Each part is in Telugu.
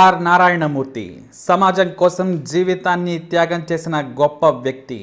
ఆర్ నారాయణమూర్తి సమాజం కోసం జీవితాన్ని త్యాగం చేసిన గొప్ప వ్యక్తి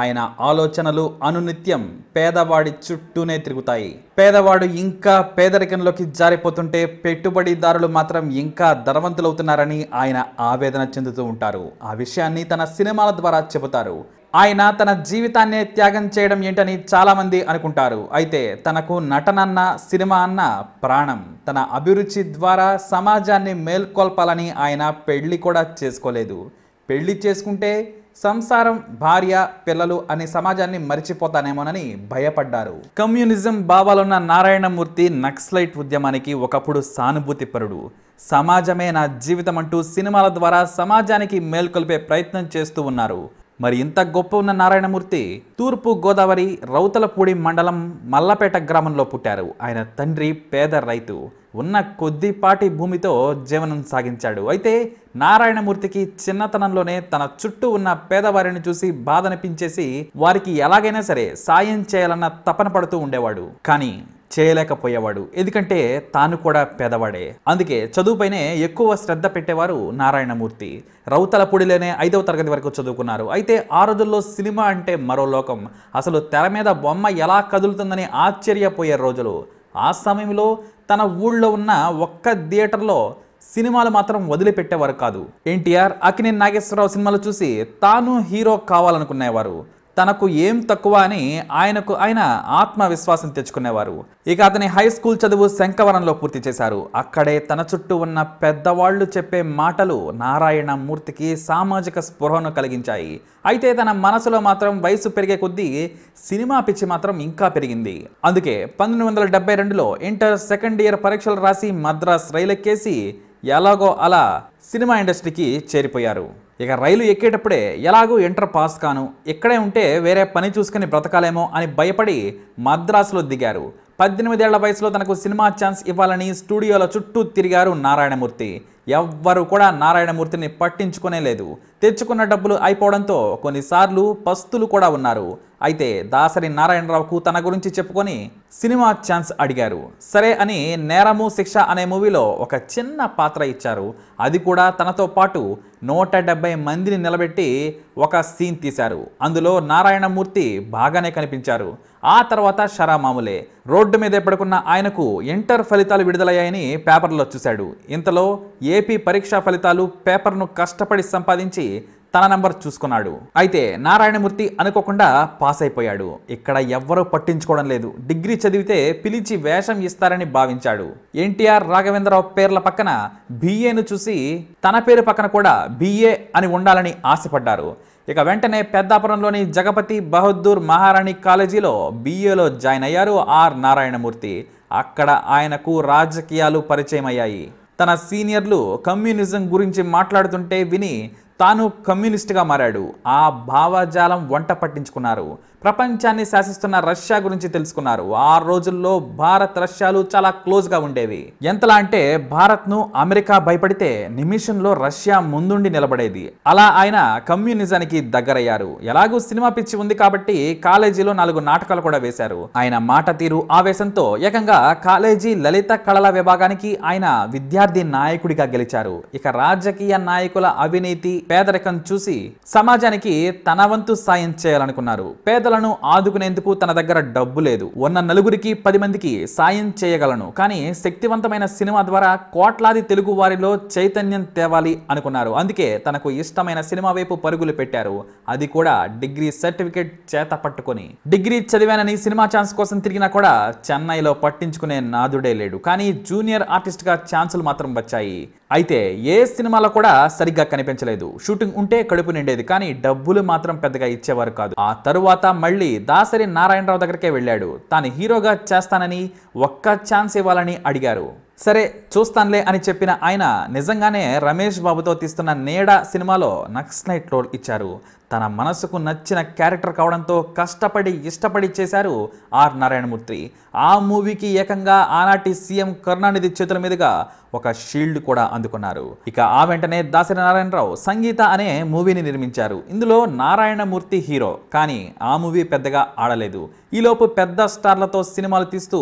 ఆయన ఆలోచనలు అనునిత్యం పేదవాడి చుట్టూనే తిరుగుతాయి పేదవాడు ఇంకా పేదరికంలోకి జారిపోతుంటే పెట్టుబడిదారులు మాత్రం ఇంకా ధనవంతులవుతున్నారని ఆయన ఆవేదన చెందుతూ ఉంటారు ఆ విషయాన్ని తన సినిమాల ద్వారా చెబుతారు ఆయన తన జీవితాన్నే త్యాగం చేయడం ఏంటని చాలామంది అనుకుంటారు అయితే తనకు నటనన్న సినిమా అన్న ప్రాణం తన అభిరుచి ద్వారా సమాజాన్ని మేల్కొల్పాలని ఆయన పెళ్లి కూడా చేసుకోలేదు పెళ్లి చేసుకుంటే సంసారం భార్య పిల్లలు అనే సమాజాన్ని మరిచిపోతానేమోనని భయపడ్డారు కమ్యూనిజం భావాలున్న నారాయణమూర్తి నక్సలైట్ ఉద్యమానికి ఒకప్పుడు సానుభూతిపరుడు సమాజమే నా జీవితం అంటూ సినిమాల ద్వారా సమాజానికి మేల్కొల్పే ప్రయత్నం చేస్తూ ఉన్నారు మరి ఇంత గొప్ప ఉన్న నారాయణమూర్తి తూర్పు గోదావరి రౌతలపూడి మండలం మల్లపేట గ్రామంలో పుట్టారు ఆయన తండ్రి పేద రైతు ఉన్న కొద్దిపాటి భూమితో జీవనం సాగించాడు అయితే నారాయణమూర్తికి చిన్నతనంలోనే తన చుట్టూ ఉన్న పేదవారిని చూసి బాధనిపించేసి వారికి ఎలాగైనా సరే సాయం చేయాలన్న తపన పడుతూ ఉండేవాడు కానీ చేయలేకపోయేవాడు ఎందుకంటే తాను కూడా పేదవాడే అందుకే చదువుపైనే ఎక్కువ శ్రద్ధ పెట్టేవారు నారాయణమూర్తి రౌతల పొడిలోనే ఐదవ తరగతి వరకు చదువుకున్నారు అయితే ఆ రోజుల్లో సినిమా అంటే మరో లోకం అసలు తెర మీద బొమ్మ ఎలా కదులుతుందని ఆశ్చర్యపోయే రోజులు ఆ సమయంలో తన ఊళ్ళో ఉన్న ఒక్క థియేటర్లో సినిమాలు మాత్రం వదిలిపెట్టేవారు కాదు ఎన్టీఆర్ అకినే నాగేశ్వరరావు సినిమాలు చూసి తాను హీరో కావాలనుకునేవారు తనకు ఏం తక్కువ అని ఆయనకు ఆయన ఆత్మవిశ్వాసం తెచ్చుకునేవారు ఇక అతని హై స్కూల్ చదువు శంకవరంలో పూర్తి చేశారు అక్కడే తన చుట్టూ ఉన్న పెద్దవాళ్లు చెప్పే మాటలు నారాయణ మూర్తికి సామాజిక స్పృహను కలిగించాయి అయితే తన మనసులో మాత్రం వయసు పెరిగే కొద్దీ సినిమా పిచ్చి మాత్రం ఇంకా పెరిగింది అందుకే పంతొమ్మిది వందల డెబ్బై రెండులో ఇంటర్ సెకండ్ ఇయర్ పరీక్షలు రాసి మద్రాస్ రైలెక్కేసి ఎలాగో అలా సినిమా ఇండస్ట్రీకి చేరిపోయారు ఇక రైలు ఎక్కేటప్పుడే ఎలాగూ ఇంటర్ పాస్ కాను ఇక్కడే ఉంటే వేరే పని చూసుకుని బ్రతకాలేమో అని భయపడి మద్రాసులో దిగారు పద్దెనిమిదేళ్ల వయసులో తనకు సినిమా ఛాన్స్ ఇవ్వాలని స్టూడియోల చుట్టూ తిరిగారు నారాయణమూర్తి ఎవ్వరూ కూడా నారాయణమూర్తిని పట్టించుకునే లేదు తెచ్చుకున్న డబ్బులు అయిపోవడంతో కొన్నిసార్లు పస్తులు కూడా ఉన్నారు అయితే దాసరి నారాయణరావుకు తన గురించి చెప్పుకొని సినిమా ఛాన్స్ అడిగారు సరే అని నేరము శిక్ష అనే మూవీలో ఒక చిన్న పాత్ర ఇచ్చారు అది కూడా తనతో పాటు నూట డెబ్బై మందిని నిలబెట్టి ఒక సీన్ తీశారు అందులో నారాయణమూర్తి బాగానే కనిపించారు ఆ తర్వాత షరా మామూలే రోడ్డు మీద పడుకున్న ఆయనకు ఇంటర్ ఫలితాలు విడుదలయ్యాయని పేపర్లో చూశాడు ఇంతలో ఏపీ పరీక్షా ఫలితాలు పేపర్ను కష్టపడి సంపాదించి తన నెంబర్ చూసుకున్నాడు అయితే నారాయణమూర్తి అనుకోకుండా పాస్ అయిపోయాడు ఇక్కడ ఎవ్వరూ పట్టించుకోవడం లేదు డిగ్రీ చదివితే పిలిచి వేషం ఇస్తారని భావించాడు ఎన్టీఆర్ రాఘవేంద్రరావు పేర్ల పక్కన బీఏను చూసి తన పేరు పక్కన కూడా బీఏ అని ఉండాలని ఆశపడ్డారు ఇక వెంటనే పెద్దాపురంలోని జగపతి బహదూర్ మహారాణి కాలేజీలో బీఏలో జాయిన్ అయ్యారు ఆర్ నారాయణమూర్తి అక్కడ ఆయనకు రాజకీయాలు పరిచయం అయ్యాయి తన సీనియర్లు కమ్యూనిజం గురించి మాట్లాడుతుంటే విని తాను కమ్యూనిస్ట్గా మారాడు ఆ భావజాలం వంట పట్టించుకున్నారు ప్రపంచాన్ని శాసిస్తున్న రష్యా గురించి తెలుసుకున్నారు ఆ రోజుల్లో భారత్ రష్యాలు చాలా క్లోజ్గా ఉండేవి ఎంతలా అంటే భారత్ను అమెరికా భయపడితే నిమిషంలో రష్యా ముందుండి నిలబడేది అలా ఆయన కమ్యూనిజానికి దగ్గరయ్యారు ఎలాగూ సినిమా పిచ్చి ఉంది కాబట్టి కాలేజీలో నాలుగు నాటకాలు కూడా వేశారు ఆయన మాట తీరు ఆవేశంతో ఏకంగా కాలేజీ లలిత కళల విభాగానికి ఆయన విద్యార్థి నాయకుడిగా గెలిచారు ఇక రాజకీయ నాయకుల అవినీతి పేదరికం చూసి సమాజానికి తన వంతు సాయం చేయాలనుకున్నారు పేద పేదలను ఆదుకునేందుకు తన దగ్గర డబ్బు లేదు ఉన్న నలుగురికి పది మందికి సాయం చేయగలను కానీ శక్తివంతమైన సినిమా ద్వారా కోట్లాది తెలుగు వారిలో చైతన్యం తేవాలి అనుకున్నారు అందుకే తనకు ఇష్టమైన సినిమా వైపు పరుగులు పెట్టారు అది కూడా డిగ్రీ సర్టిఫికేట్ చేత పట్టుకొని డిగ్రీ చదివానని సినిమా ఛాన్స్ కోసం తిరిగినా కూడా చెన్నైలో పట్టించుకునే నాదుడే లేడు కానీ జూనియర్ ఆర్టిస్ట్ గా ఛాన్సులు మాత్రం వచ్చాయి అయితే ఏ సినిమాలో కూడా సరిగ్గా కనిపించలేదు షూటింగ్ ఉంటే కడుపు నిండేది కానీ డబ్బులు మాత్రం పెద్దగా ఇచ్చేవారు కాదు ఆ తరువాత మళ్ళీ దాసరి నారాయణరావు దగ్గరికే వెళ్ళాడు తాను హీరోగా చేస్తానని ఒక్క ఛాన్స్ ఇవ్వాలని అడిగారు సరే చూస్తానులే అని చెప్పిన ఆయన నిజంగానే రమేష్ బాబుతో తీస్తున్న నేడా సినిమాలో నక్స్ నైట్ రోల్ ఇచ్చారు తన మనసుకు నచ్చిన క్యారెక్టర్ కావడంతో కష్టపడి ఇష్టపడి చేశారు ఆర్ నారాయణమూర్తి ఆ మూవీకి ఏకంగా ఆనాటి సీఎం కరుణానిధి చేతుల మీదుగా ఒక షీల్డ్ కూడా అందుకున్నారు ఇక ఆ వెంటనే దాసరి నారాయణరావు సంగీత అనే మూవీని నిర్మించారు ఇందులో నారాయణమూర్తి హీరో కానీ ఆ మూవీ పెద్దగా ఆడలేదు ఈలోపు పెద్ద స్టార్లతో సినిమాలు తీస్తూ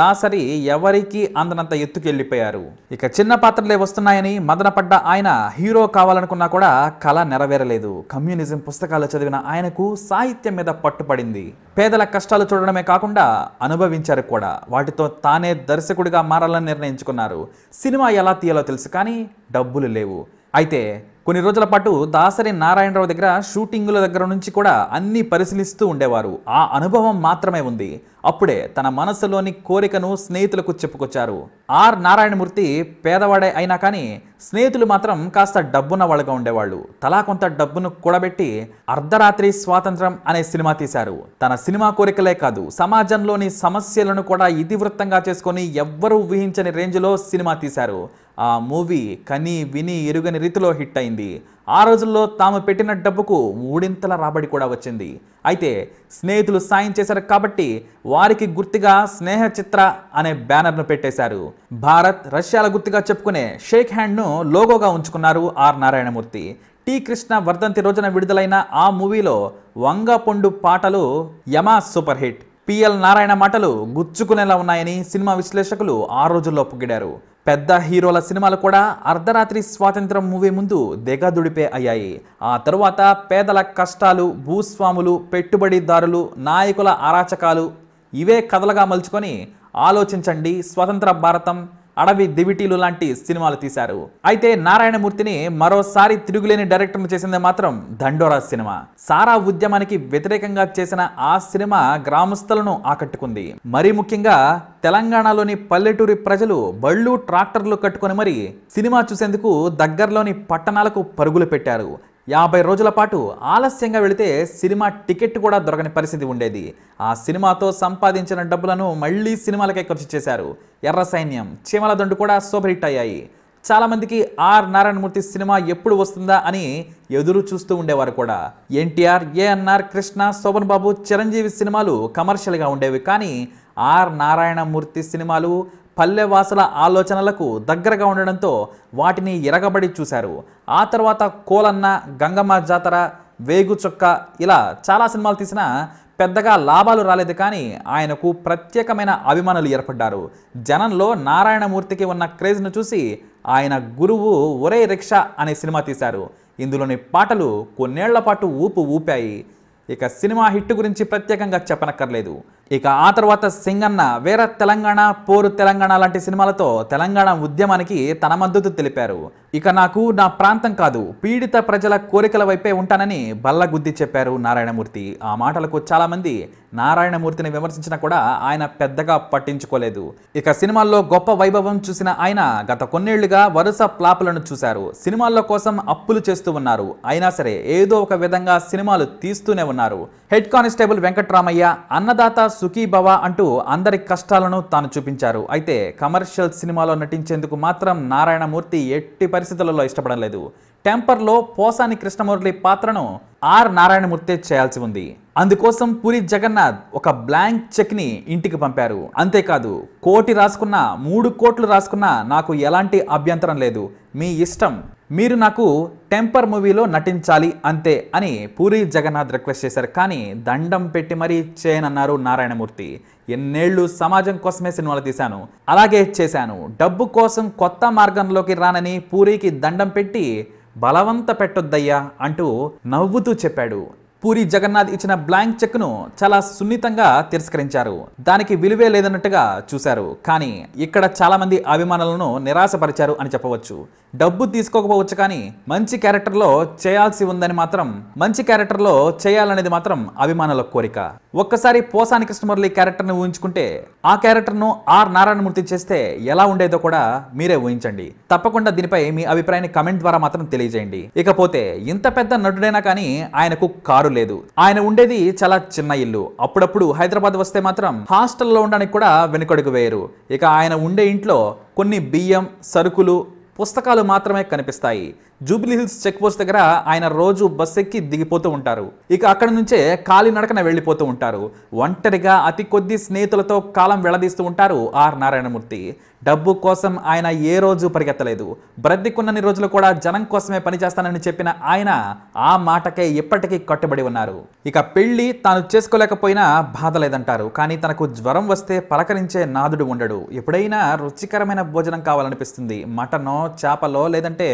దాసరి ఎవరికీ అందనంత ఎత్తుకెళ్ళిపోయారు ఇక చిన్న పాత్రలే వస్తున్నాయని మదనపడ్డ ఆయన హీరో కావాలనుకున్నా కూడా కళ నెరవేరలేదు కమ్యూనిజం పుస్తకాలు చదివిన ఆయనకు సాహిత్యం మీద పట్టుపడింది పేదల కష్టాలు చూడడమే కాకుండా అనుభవించారు కూడా వాటితో తానే దర్శకుడిగా మారాలని నిర్ణయించుకున్నారు సినిమా ఎలా తీయాలో తెలుసు కానీ డబ్బులు లేవు అయితే కొన్ని రోజుల పాటు దాసరి నారాయణరావు దగ్గర షూటింగుల దగ్గర నుంచి కూడా అన్నీ పరిశీలిస్తూ ఉండేవారు ఆ అనుభవం మాత్రమే ఉంది అప్పుడే తన మనసులోని కోరికను స్నేహితులకు చెప్పుకొచ్చారు ఆర్ నారాయణమూర్తి పేదవాడే అయినా కానీ స్నేహితులు మాత్రం కాస్త డబ్బున్న వాళ్ళుగా ఉండేవాళ్ళు తలా కొంత డబ్బును కూడబెట్టి అర్ధరాత్రి స్వాతంత్రం అనే సినిమా తీశారు తన సినిమా కోరికలే కాదు సమాజంలోని సమస్యలను కూడా ఇతివృత్తంగా చేసుకొని ఎవ్వరూ ఊహించని రేంజ్లో సినిమా తీశారు ఆ మూవీ కని విని ఎరుగని రీతిలో హిట్ అయింది ఆ రోజుల్లో తాము పెట్టిన డబ్బుకు మూడింతల రాబడి కూడా వచ్చింది అయితే స్నేహితులు సాయం చేశారు కాబట్టి వారికి గుర్తుగా స్నేహ చిత్ర అనే బ్యానర్ను పెట్టేశారు భారత్ రష్యాల గుర్తుగా చెప్పుకునే షేక్ హ్యాండ్ను లోగోగా ఉంచుకున్నారు ఆర్ నారాయణమూర్తి టి కృష్ణ వర్ధంతి రోజున విడుదలైన ఆ మూవీలో వంగపొండు పాటలు యమా సూపర్ హిట్ పిఎల్ నారాయణ మాటలు గుచ్చుకునేలా ఉన్నాయని సినిమా విశ్లేషకులు ఆ రోజుల్లో పొగిడారు పెద్ద హీరోల సినిమాలు కూడా అర్ధరాత్రి స్వాతంత్రం మూవీ ముందు దిగదుడిపే అయ్యాయి ఆ తరువాత పేదల కష్టాలు భూస్వాములు పెట్టుబడిదారులు నాయకుల అరాచకాలు ఇవే కథలుగా మలుచుకొని ఆలోచించండి స్వతంత్ర భారతం అడవి దివిటీలు లాంటి సినిమాలు తీశారు అయితే నారాయణమూర్తిని మరోసారి తిరుగులేని డైరెక్టర్ చేసింది మాత్రం దండోరా సినిమా సారా ఉద్యమానికి వ్యతిరేకంగా చేసిన ఆ సినిమా గ్రామస్తులను ఆకట్టుకుంది మరీ ముఖ్యంగా తెలంగాణలోని పల్లెటూరి ప్రజలు బళ్ళు ట్రాక్టర్లు కట్టుకొని మరి సినిమా చూసేందుకు దగ్గరలోని పట్టణాలకు పరుగులు పెట్టారు యాభై రోజుల పాటు ఆలస్యంగా వెళితే సినిమా టికెట్ కూడా దొరకని పరిస్థితి ఉండేది ఆ సినిమాతో సంపాదించిన డబ్బులను మళ్ళీ సినిమాలకే ఖర్చు చేశారు ఎర్ర సైన్యం చీమల దండు కూడా సూపర్ హిట్ అయ్యాయి చాలామందికి ఆర్ నారాయణమూర్తి సినిమా ఎప్పుడు వస్తుందా అని ఎదురు చూస్తూ ఉండేవారు కూడా ఎన్టీఆర్ ఏఎన్ఆర్ కృష్ణ శోభన్ బాబు చిరంజీవి సినిమాలు కమర్షియల్గా ఉండేవి కానీ ఆర్ నారాయణమూర్తి సినిమాలు పల్లెవాసుల ఆలోచనలకు దగ్గరగా ఉండడంతో వాటిని ఎరగబడి చూశారు ఆ తర్వాత కోలన్న గంగమ్మ జాతర వేగు చొక్క ఇలా చాలా సినిమాలు తీసిన పెద్దగా లాభాలు రాలేదు కానీ ఆయనకు ప్రత్యేకమైన అభిమానులు ఏర్పడ్డారు జనంలో నారాయణమూర్తికి ఉన్న క్రేజ్ను చూసి ఆయన గురువు ఒరే రిక్షా అనే సినిమా తీశారు ఇందులోని పాటలు కొన్నేళ్ల పాటు ఊపు ఊపాయి ఇక సినిమా హిట్ గురించి ప్రత్యేకంగా చెప్పనక్కర్లేదు ఇక ఆ తర్వాత సింగన్న వేర తెలంగాణ పోరు తెలంగాణ లాంటి సినిమాలతో తెలంగాణ ఉద్యమానికి తన మద్దతు తెలిపారు ఇక నాకు నా ప్రాంతం కాదు పీడిత ప్రజల కోరికల వైపే ఉంటానని బల్లగుద్ది చెప్పారు నారాయణమూర్తి ఆ మాటలకు చాలామంది నారాయణమూర్తిని విమర్శించినా కూడా ఆయన పెద్దగా పట్టించుకోలేదు ఇక సినిమాల్లో గొప్ప వైభవం చూసిన ఆయన గత కొన్నేళ్లుగా వరుస ప్లాపులను చూశారు సినిమాల్లో కోసం అప్పులు చేస్తూ ఉన్నారు అయినా సరే ఏదో ఒక విధంగా సినిమాలు తీస్తూనే ఉన్నారు హెడ్ కానిస్టేబుల్ వెంకట్రామయ్య అన్నదాత సుఖీభవ అంటూ అందరి కష్టాలను తాను చూపించారు అయితే కమర్షియల్ సినిమాలో నటించేందుకు మాత్రం నారాయణమూర్తి ఎట్టి పరిస్థితులలో ఇష్టపడలేదు టెంపర్లో పోసాని కృష్ణమురళి పాత్రను ఆర్ నారాయణమూర్తి చేయాల్సి ఉంది అందుకోసం పూరి జగన్నాథ్ ఒక బ్లాంక్ చెక్ని ఇంటికి పంపారు అంతేకాదు కోటి రాసుకున్న మూడు కోట్లు రాసుకున్నా నాకు ఎలాంటి అభ్యంతరం లేదు మీ ఇష్టం మీరు నాకు టెంపర్ మూవీలో నటించాలి అంతే అని పూరి జగన్నాథ్ రిక్వెస్ట్ చేశారు కానీ దండం పెట్టి మరీ చేయనన్నారు నారాయణమూర్తి ఎన్నేళ్లు సమాజం కోసమే సినిమాలు తీశాను అలాగే చేశాను డబ్బు కోసం కొత్త మార్గంలోకి రానని పూరికి దండం పెట్టి బలవంత పెట్టొద్దయ్యా అంటూ నవ్వుతూ చెప్పాడు పూరి జగన్నాథ్ ఇచ్చిన బ్లాంక్ చెక్ను చాలా సున్నితంగా తిరస్కరించారు దానికి విలువే లేదన్నట్టుగా చూశారు కానీ ఇక్కడ చాలామంది అభిమానులను నిరాశపరిచారు అని చెప్పవచ్చు డబ్బు తీసుకోకపోవచ్చు కానీ మంచి క్యారెక్టర్లో చేయాల్సి ఉందని మాత్రం మంచి క్యారెక్టర్లో చేయాలనేది మాత్రం అభిమానుల కోరిక ఒక్కసారి పోసాని కృష్ణమురళి క్యారెక్టర్ను ఊహించుకుంటే ఆ క్యారెక్టర్ను ఆర్ నారాయణమూర్తి చేస్తే ఎలా ఉండేదో కూడా మీరే ఊహించండి తప్పకుండా దీనిపై మీ అభిప్రాయాన్ని కమెంట్ ద్వారా మాత్రం తెలియజేయండి ఇకపోతే ఇంత పెద్ద నటుడైనా కానీ ఆయనకు కారు కారు లేదు ఆయన ఉండేది చాలా చిన్న ఇల్లు అప్పుడప్పుడు హైదరాబాద్ వస్తే మాత్రం హాస్టల్లో ఉండడానికి కూడా వెనుకడుగు వేయరు ఇక ఆయన ఉండే ఇంట్లో కొన్ని బియ్యం సరుకులు పుస్తకాలు మాత్రమే కనిపిస్తాయి జూబ్లీహిల్స్ చెక్ పోస్ట్ దగ్గర ఆయన రోజు బస్ ఎక్కి దిగిపోతూ ఉంటారు ఇక అక్కడ నుంచే కాలినడకన వెళ్ళిపోతూ ఉంటారు ఒంటరిగా అతి కొద్ది స్నేహితులతో కాలం వెళ్ళదీస్తూ ఉంటారు ఆర్ నారాయణమూర్తి డబ్బు కోసం ఆయన ఏ రోజు పరిగెత్తలేదు బ్రతికున్నన్ని రోజులు కూడా జనం కోసమే పనిచేస్తానని చెప్పిన ఆయన ఆ మాటకే ఇప్పటికీ కట్టుబడి ఉన్నారు ఇక పెళ్లి తాను చేసుకోలేకపోయినా బాధ లేదంటారు కానీ తనకు జ్వరం వస్తే పలకరించే నాదుడు ఉండడు ఎప్పుడైనా రుచికరమైన భోజనం కావాలనిపిస్తుంది మటనో చేపలో లేదంటే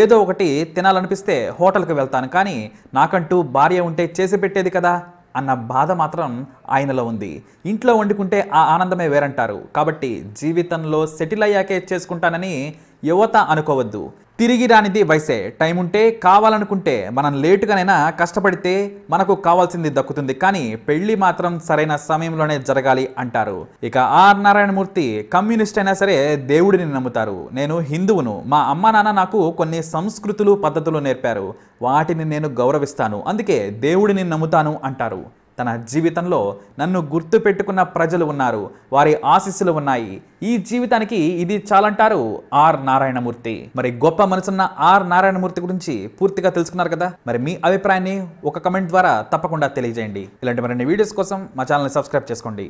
ఏదో ఒకటి తినాలనిపిస్తే హోటల్కి వెళ్తాను కానీ నాకంటూ భార్య ఉంటే చేసి పెట్టేది కదా అన్న బాధ మాత్రం ఆయనలో ఉంది ఇంట్లో వండుకుంటే ఆ ఆనందమే వేరంటారు కాబట్టి జీవితంలో సెటిల్ అయ్యాకే చేసుకుంటానని యువత అనుకోవద్దు తిరిగి రానిది వయసే టైం ఉంటే కావాలనుకుంటే మనం లేటుగానైనా కష్టపడితే మనకు కావాల్సింది దక్కుతుంది కానీ పెళ్లి మాత్రం సరైన సమయంలోనే జరగాలి అంటారు ఇక ఆర్ నారాయణమూర్తి కమ్యూనిస్ట్ అయినా సరే దేవుడిని నమ్ముతారు నేను హిందువును మా అమ్మ నాన్న నాకు కొన్ని సంస్కృతులు పద్ధతులు నేర్పారు వాటిని నేను గౌరవిస్తాను అందుకే దేవుడిని నమ్ముతాను అంటారు తన జీవితంలో నన్ను గుర్తుపెట్టుకున్న ప్రజలు ఉన్నారు వారి ఆశీస్సులు ఉన్నాయి ఈ జీవితానికి ఇది చాలంటారు ఆర్ నారాయణమూర్తి మరి గొప్ప మనసున్న ఆర్ నారాయణమూర్తి గురించి పూర్తిగా తెలుసుకున్నారు కదా మరి మీ అభిప్రాయాన్ని ఒక కమెంట్ ద్వారా తప్పకుండా తెలియజేయండి ఇలాంటి మరిన్ని వీడియోస్ కోసం మా ఛానల్ని సబ్స్క్రైబ్ చేసుకోండి